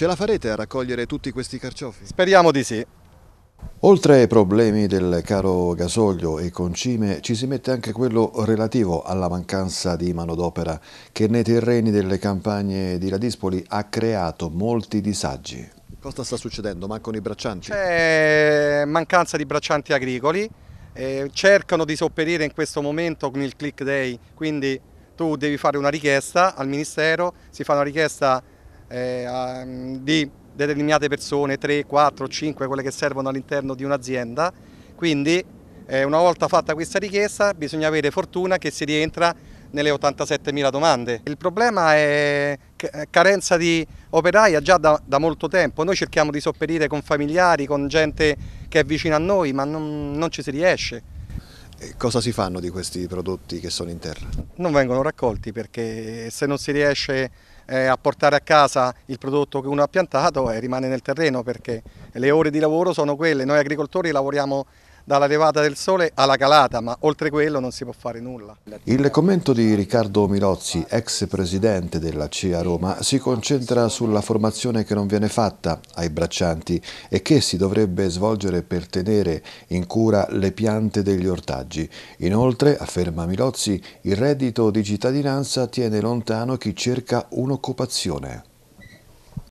Ce la farete a raccogliere tutti questi carciofi? Speriamo di sì. Oltre ai problemi del caro gasolio e concime ci si mette anche quello relativo alla mancanza di manodopera che nei terreni delle campagne di Radispoli ha creato molti disagi. Cosa sta succedendo? Mancano i braccianti? C'è mancanza di braccianti agricoli, eh, cercano di sopperire in questo momento con il click day, quindi tu devi fare una richiesta al Ministero, si fa una richiesta eh, mm, di determinate persone, 3, 4, 5, quelle che servono all'interno di un'azienda. Quindi eh, una volta fatta questa richiesta bisogna avere fortuna che si rientra nelle 87.000 domande. Il problema è eh, carenza di operaia già da, da, molto tempo. Noi cerchiamo di sopperire con familiari, con gente che è vicina a noi, ma non, non ci si riesce. E cosa si fanno di questi prodotti che sono in terra? Non vengono raccolti perché se non si riesce eh, a portare a casa il prodotto che uno ha piantato e rimane nel terreno perché le ore di lavoro sono quelle, noi agricoltori lavoriamo dalla levata del sole alla calata, ma oltre quello non si può fare nulla. Il commento di Riccardo Mirozzi, ex presidente della CIA Roma, si concentra sulla formazione che non viene fatta ai braccianti e che si dovrebbe svolgere per tenere in cura le piante degli ortaggi. Inoltre, afferma Mirozzi, il reddito di cittadinanza tiene lontano chi cerca un'occupazione.